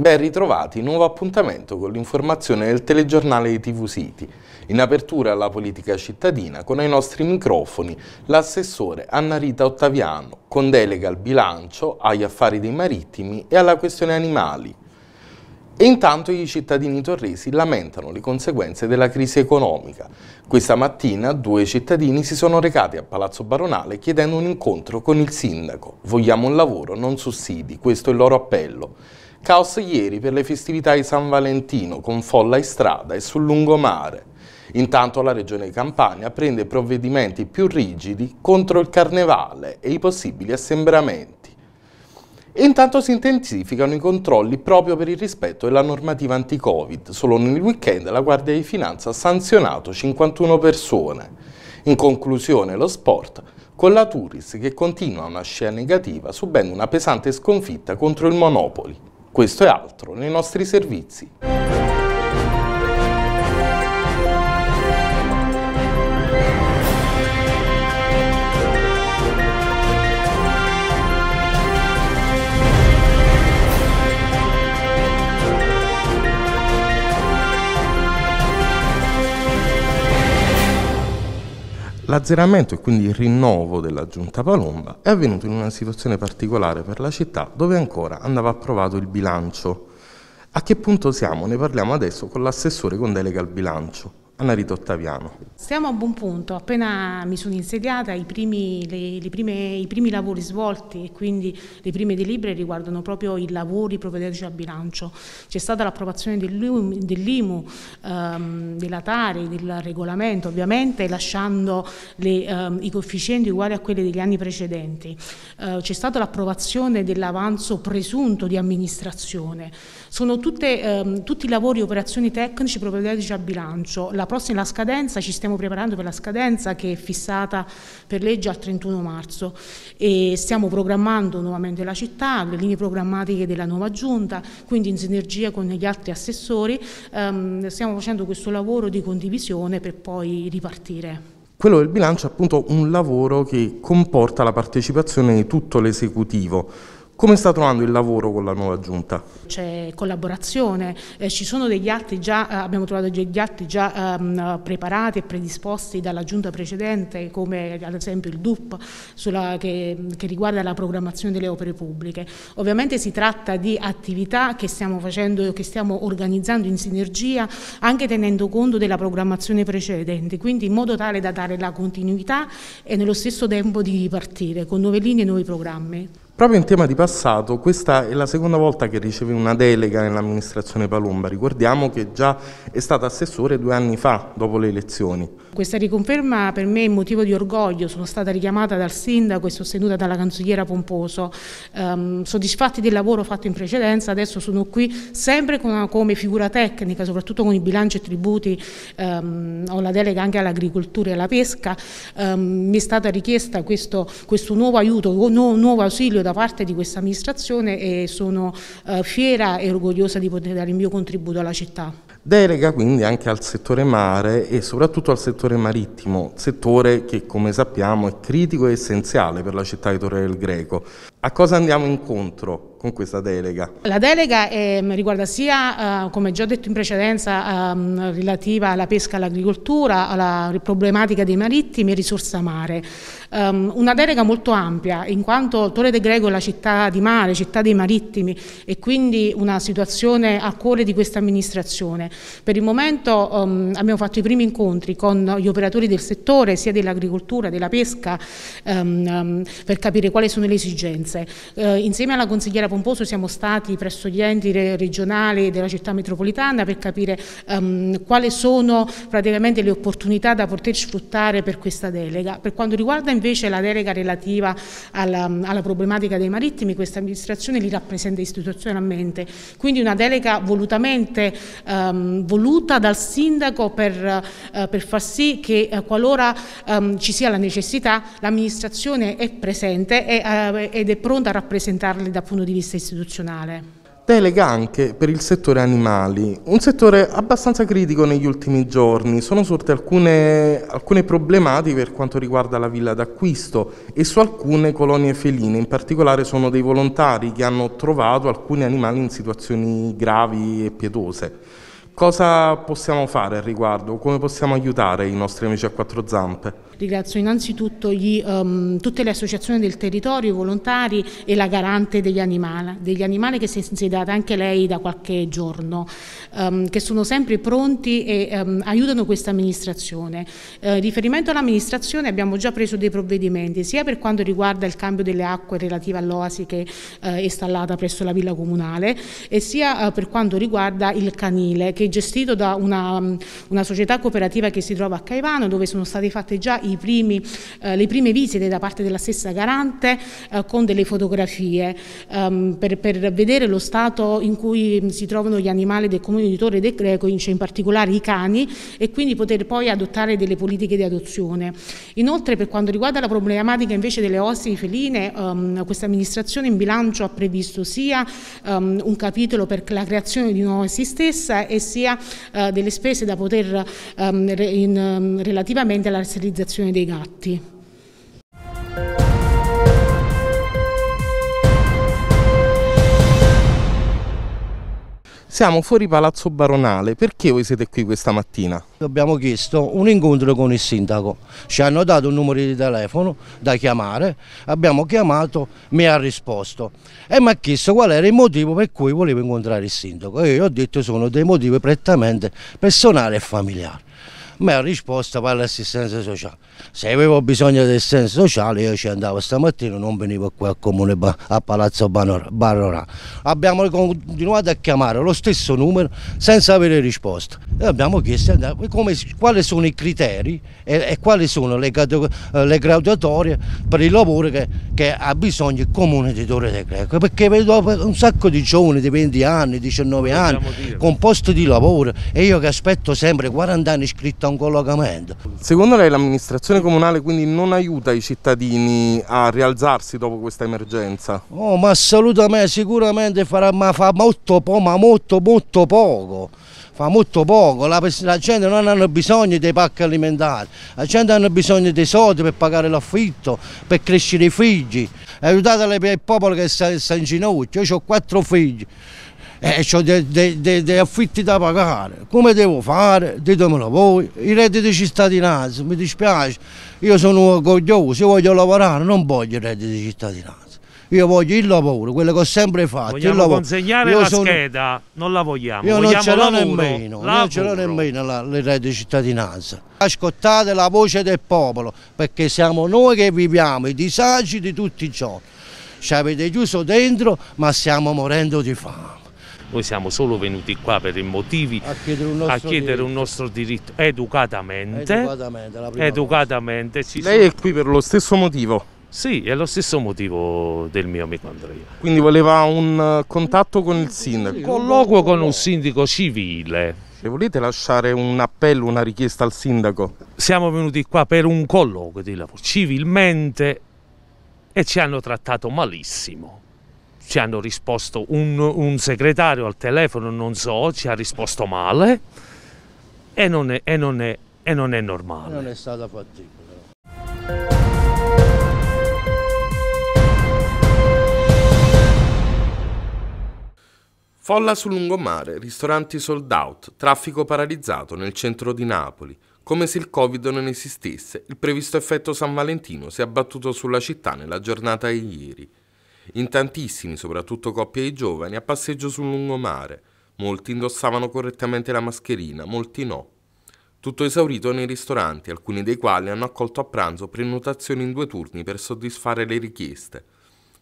Ben ritrovati, nuovo appuntamento con l'informazione del telegiornale di TV City. In apertura alla politica cittadina, con ai nostri microfoni, l'assessore Anna Rita Ottaviano, con delega al bilancio, agli affari dei marittimi e alla questione animali. E intanto i cittadini torresi lamentano le conseguenze della crisi economica. Questa mattina due cittadini si sono recati a Palazzo Baronale chiedendo un incontro con il sindaco. Vogliamo un lavoro, non sussidi, questo è il loro appello. Caos ieri per le festività di San Valentino, con folla in strada e sul lungomare. Intanto la Regione Campania prende provvedimenti più rigidi contro il carnevale e i possibili assembramenti. E intanto si intensificano i controlli proprio per il rispetto della normativa anti-Covid. Solo nel weekend la Guardia di Finanza ha sanzionato 51 persone. In conclusione lo sport con la Turis che continua una scia negativa subendo una pesante sconfitta contro il Monopoli. Questo e altro nei nostri servizi. L'azzeramento e quindi il rinnovo della giunta Palomba è avvenuto in una situazione particolare per la città dove ancora andava approvato il bilancio. A che punto siamo? Ne parliamo adesso con l'assessore con delega al bilancio. Anna Rita Ottaviano. Siamo a buon punto, appena mi sono insediata i primi, le, le prime, i primi lavori svolti e quindi le prime delibere riguardano proprio i lavori provvederci al bilancio. C'è stata l'approvazione dell'IMU, dell ehm, dell'Atari, del regolamento ovviamente, lasciando le, ehm, i coefficienti uguali a quelli degli anni precedenti. Eh, c'è stata l'approvazione dell'avanzo presunto di amministrazione. Sono tutte, ehm, tutti lavori e operazioni tecnici provvederci al bilancio. La prossima scadenza, ci stiamo preparando per la scadenza che è fissata per legge al 31 marzo e stiamo programmando nuovamente la città, le linee programmatiche della nuova giunta, quindi in sinergia con gli altri assessori ehm, stiamo facendo questo lavoro di condivisione per poi ripartire. Quello del bilancio è appunto un lavoro che comporta la partecipazione di tutto l'esecutivo. Come sta trovando il lavoro con la nuova giunta? C'è collaborazione, eh, ci sono degli atti già, eh, abbiamo trovato degli atti già ehm, preparati e predisposti dalla giunta precedente, come ad esempio il DUP sulla, che, che, riguarda la programmazione delle opere pubbliche. Ovviamente si tratta di attività che stiamo facendo che stiamo organizzando in sinergia, anche tenendo conto della programmazione precedente, quindi in modo tale da dare la continuità e nello stesso tempo di ripartire con nuove linee e nuovi programmi. Proprio in tema di passato, questa è la seconda volta che riceve una delega nell'amministrazione Palomba. Ricordiamo che già è stata assessore due anni fa, dopo le elezioni. Questa riconferma per me è motivo di orgoglio, sono stata richiamata dal sindaco e sostenuta dalla canzoniera Pomposo. Um, soddisfatti del lavoro fatto in precedenza, adesso sono qui sempre con, come figura tecnica, soprattutto con i bilanci e tributi, um, ehm, ho la delega anche all'agricoltura e alla pesca, um, mi è stato richiesto questo, questo, nuovo aiuto, no, nuovo ausilio da parte di questa amministrazione e sono uh, fiera e orgogliosa di poter dare il mio contributo alla città. Delega quindi anche al settore mare e soprattutto al settore marittimo, settore che come sappiamo è critico e essenziale per la città di Torre del Greco. A cosa andiamo incontro? con questa delega? La delega è, ehm, riguarda sia, eh, come già detto in precedenza, eh, relativa alla pesca, all'agricoltura, alla problematica dei marittimi e risorsa mare. Um, una delega molto ampia, in quanto Torre de Greco è la città di mare, città dei marittimi e quindi una situazione a cuore di questa amministrazione. Per il momento um, abbiamo fatto i primi incontri con gli operatori del settore, sia dell'agricoltura, della pesca, um, per capire quali sono le esigenze. Uh, insieme alla consigliera Pomposo siamo stati presso gli enti regionali della città metropolitana per capire um, quali sono praticamente le opportunità da poter sfruttare per questa delega. Per quanto riguarda invece la delega relativa alla, alla problematica dei marittimi, questa amministrazione li rappresenta istituzionalmente, quindi una delega volutamente um, voluta dal sindaco per, uh, per far sì che uh, qualora um, ci sia la necessità l'amministrazione è presente e, uh, ed è pronta a rappresentarli dal punto di vista vista istituzionale. Delega anche per il settore animali, un settore abbastanza critico negli ultimi giorni. Sono sorte alcune, alcune problematiche per quanto riguarda la villa d'acquisto e su alcune colonie feline. In particolare sono dei volontari che hanno trovato alcuni animali in situazioni gravi e pietose. Cosa possiamo fare al riguardo? Come possiamo aiutare i nostri amici a quattro zampe? Ringrazio innanzitutto gli, um, tutte le associazioni del territorio, i volontari e la garante degli animali, degli animali che si è insediata anche lei da qualche giorno, um, che sono sempre pronti e um, aiutano questa amministrazione. Eh, riferimento all'amministrazione abbiamo già preso dei provvedimenti sia per quanto riguarda il cambio delle acque relative all'oasi che eh, è installata presso la villa comunale e sia eh, per quanto riguarda il canile che è gestito da una, una società cooperativa che si trova a Caivano dove sono stati fatti già i primi, eh, le prime visite da parte della stessa garante eh, con delle fotografie ehm, per, per, vedere lo stato in cui mm, si trovano gli animali del comune di Torre del Greco, cioè in particolare i cani, e quindi poter poi adottare delle politiche di adozione. Inoltre per quanto riguarda la problematica invece delle ossidi feline, ehm, questa amministrazione in bilancio ha previsto sia ehm, un capitolo per la creazione di un'osi stessa e sia eh, delle spese da poter ehm, in, ehm, relativamente alla sterilizzazione passione dei gatti. Siamo fuori Palazzo Baronale, perché voi siete qui questa mattina? Abbiamo chiesto un incontro con il sindaco, ci hanno dato un numero di telefono da chiamare, abbiamo chiamato, mi ha risposto e mi ha chiesto qual era il motivo per cui volevo incontrare il sindaco e io ho detto sono dei motivi prettamente personali e familiari. Ma la risposta poi l'assistenza sociale. Se avevo bisogno di assistenza sociale io ci andavo stamattina, non venivo qui al comune a Palazzo Barrorà. Abbiamo continuato a chiamare lo stesso numero senza avere risposta. E abbiamo chiesto come, quali sono i criteri e, e quali sono le, eh, le, graduatorie per il lavoro che, che ha bisogno il comune di Torre del Greco. Perché vedo un sacco di giovani di 20 anni, 19 anni, con posti di lavoro e io che aspetto sempre 40 anni iscritto un collocamento. Secondo lei l'amministrazione comunale quindi non aiuta i cittadini a rialzarsi dopo questa emergenza? Oh, ma assolutamente, sicuramente farà, ma fa molto, po', ma molto, molto poco fa molto poco, la, la, gente non ha bisogno dei pacchi alimentari, la gente ha bisogno dei soldi per pagare l'affitto, per crescere i figli, aiutate il popolo che sta, sta in ginocchio, io ho quattro figli, eh, eh ho degli affitti da pagare, come devo fare? Ditemelo voi, i redditi di cittadinanza, mi dispiace, io sono orgoglioso, io voglio lavorare, non voglio i redditi di cittadinanza. Io voglio il lavoro, quello che ho sempre fatto. Vogliamo consegnare io la sono... scheda, non la vogliamo. Io vogliamo non ce l'ho nemmeno, lavoro. non ce l'ho nemmeno la, il reddito di cittadinanza. Ascoltate la voce del popolo, perché siamo noi che viviamo i disagi di tutti i giorni. Ci avete chiuso dentro, ma stiamo morendo di fame. Noi siamo solo venuti qua per i motivi a chiedere un nostro, chiedere diritto. Un nostro diritto educatamente. Educatamente, educatamente Lei sono... è qui per lo stesso motivo? Sì, è lo stesso motivo del mio amico Andrea. Quindi voleva un eh, contatto con il sindaco? Un colloquio con un sindaco civile. Se volete lasciare un appello, una richiesta al sindaco? Siamo venuti qua per un colloquio di lavoro civilmente e ci hanno trattato malissimo ci hanno risposto un, un segretario al telefono, non so, ci ha risposto male e non è, e non è, e non è normale. Non è stata fattibile. Folla sul lungomare, ristoranti sold out, traffico paralizzato nel centro di Napoli. Come se il Covid non esistesse, il previsto effetto San Valentino si è abbattuto sulla città nella giornata di ieri in tantissimi, soprattutto coppie di giovani, a passeggio sul lungomare. Molti indossavano correttamente la mascherina, molti no. Tutto esaurito nei ristoranti, alcuni dei quali hanno accolto a pranzo prenotazioni in due turni per soddisfare le richieste,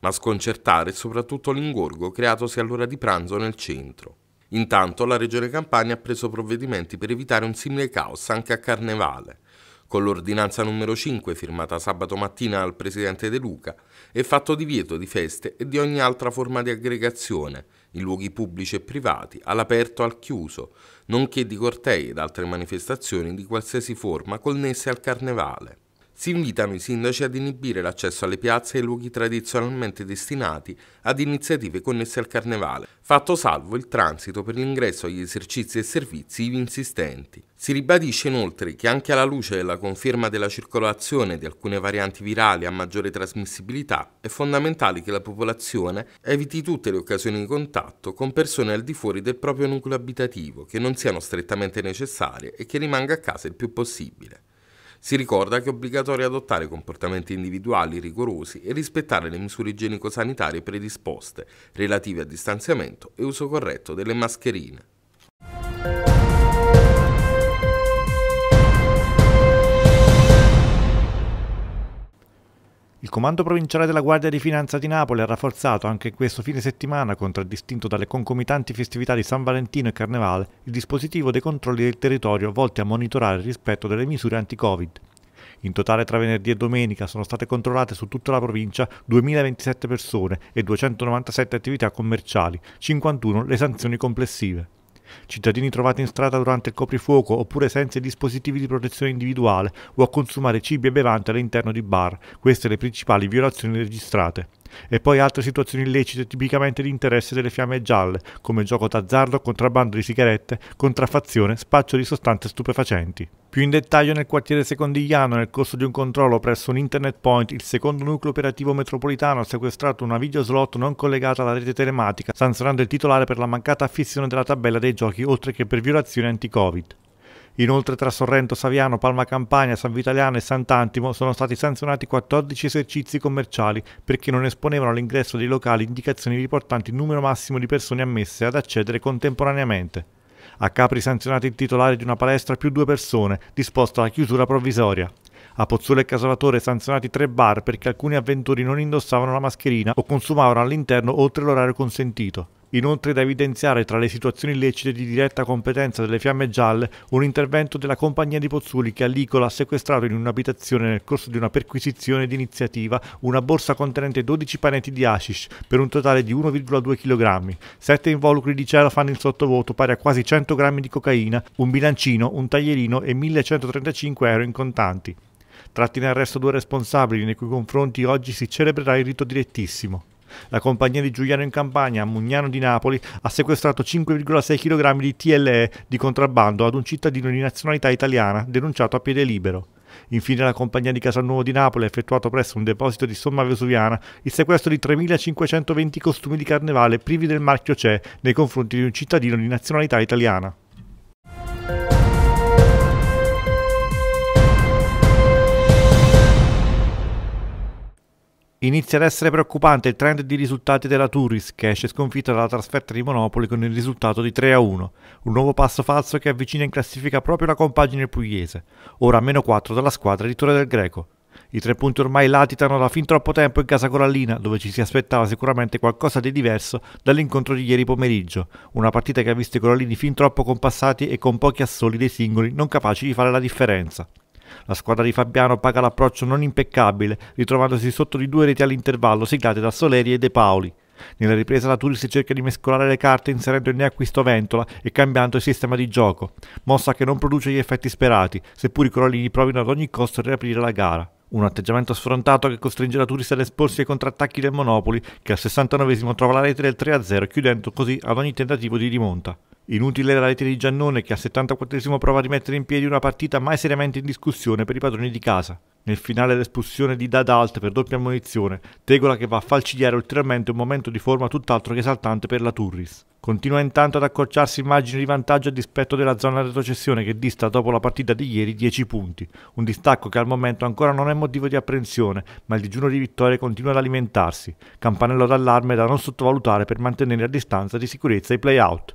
ma sconcertare soprattutto l'ingorgo creatosi all'ora di pranzo nel centro. Intanto la Regione Campania ha preso provvedimenti per evitare un simile caos anche a Carnevale con l'ordinanza numero 5 firmata sabato mattina al presidente De Luca, e fatto divieto di feste e di ogni altra forma di aggregazione, in luoghi pubblici e privati, all'aperto e al chiuso, nonché di cortei ed altre manifestazioni di qualsiasi forma connesse al carnevale. Si invitano i sindaci ad inibire l'accesso alle piazze e ai luoghi tradizionalmente destinati ad iniziative connesse al carnevale, fatto salvo il transito per l'ingresso agli esercizi e servizi ivi insistenti. Si ribadisce inoltre che anche alla luce della conferma della circolazione di alcune varianti virali a maggiore trasmissibilità è fondamentale che la popolazione eviti tutte le occasioni di contatto con persone al di fuori del proprio nucleo abitativo che non siano strettamente necessarie e che rimanga a casa il più possibile. Si ricorda che è obbligatorio adottare comportamenti individuali rigorosi e rispettare le misure igienico-sanitarie predisposte relative a distanziamento e uso corretto delle mascherine. Il Comando Provinciale della Guardia di Finanza di Napoli ha rafforzato anche questo fine settimana, contraddistinto dalle concomitanti festività di San Valentino e Carnevale, il dispositivo dei controlli del territorio volti a monitorare il rispetto delle misure anti-Covid. In totale tra venerdì e domenica sono state controllate su tutta la provincia 2027 persone e 297 attività commerciali, 51 le sanzioni complessive cittadini trovati in strada durante il coprifuoco oppure senza i dispositivi di protezione individuale o a consumare cibi e bevande all'interno di bar, queste le principali violazioni registrate e poi altre situazioni illecite tipicamente di interesse delle fiamme gialle, come gioco d'azzardo, contrabbando di sigarette, contraffazione, spaccio di sostanze stupefacenti. Più in dettaglio nel quartiere secondigliano, nel corso di un controllo presso un internet point, il secondo nucleo operativo metropolitano ha sequestrato una videoslot non collegata alla rete telematica, sanzionando il titolare per la mancata affissione della tabella dei giochi oltre che per violazioni anti-Covid. Inoltre tra Sorrento, Saviano, Palma Campania, San Vitaliano e Sant'Antimo sono stati sanzionati 14 esercizi commerciali perché non esponevano all'ingresso dei locali indicazioni riportanti il numero massimo di persone ammesse ad accedere contemporaneamente. A Capri sanzionati il titolare di una palestra più due persone, disposto alla chiusura provvisoria. A Pozzuolo e Casalatore sanzionati tre bar perché alcuni avventori non indossavano la mascherina o consumavano all'interno oltre l'orario consentito. Inoltre da evidenziare tra le situazioni illecite di diretta competenza delle Fiamme Gialle un intervento della compagnia di Pozzuli che a Licola ha sequestrato in un'abitazione nel corso di una perquisizione d'iniziativa una borsa contenente 12 panetti di hashish per un totale di 1,2 kg, 7 involucri di fanno il sottovoto pari a quasi 100 g di cocaina, un bilancino, un taglierino e 1135 euro in contanti. Tratti in arresto due responsabili nei cui confronti oggi si celebrerà il rito direttissimo. La compagnia di Giuliano in Campania, a Mugnano di Napoli, ha sequestrato 5,6 kg di TLE di contrabbando ad un cittadino di nazionalità italiana denunciato a piede libero. Infine la compagnia di Casalnuovo di Napoli ha effettuato presso un deposito di Somma Vesuviana il sequestro di 3.520 costumi di carnevale privi del marchio CE nei confronti di un cittadino di nazionalità italiana. Inizia ad essere preoccupante il trend di risultati della Turis, che esce sconfitta dalla trasferta di Monopoli con il risultato di 3-1, un nuovo passo falso che avvicina in classifica proprio la compagine pugliese, ora a meno 4 dalla squadra di Torre del Greco. I tre punti ormai latitano da fin troppo tempo in casa Corallina, dove ci si aspettava sicuramente qualcosa di diverso dall'incontro di ieri pomeriggio, una partita che ha visto i Corallini fin troppo compassati e con pochi assoli dei singoli non capaci di fare la differenza. La squadra di Fabiano paga l'approccio non impeccabile, ritrovandosi sotto di due reti all'intervallo siglate da Soleri e De Paoli. Nella ripresa la Turis cerca di mescolare le carte inserendo il neacquisto ventola e cambiando il sistema di gioco, mossa che non produce gli effetti sperati, seppur i Corolini provino ad ogni costo a riaprire la gara. Un atteggiamento sfrontato che costringe la Turis ad esporsi ai contrattacchi del Monopoli, che al 69 trova la rete del 3-0, chiudendo così ad ogni tentativo di rimonta. Inutile la rete di Giannone che al 74 prova a rimettere in piedi una partita mai seriamente in discussione per i padroni di casa. Nel finale l'espulsione di Dadalt per doppia ammonizione, Tegola che va a falcidiare ulteriormente un momento di forma tutt'altro che esaltante per la Turris. Continua intanto ad accorciarsi in margine di vantaggio a dispetto della zona retrocessione che dista dopo la partita di ieri 10 punti, un distacco che al momento ancora non è motivo di apprensione, ma il digiuno di vittoria continua ad alimentarsi, campanello d'allarme da non sottovalutare per mantenere a distanza di sicurezza i play-out.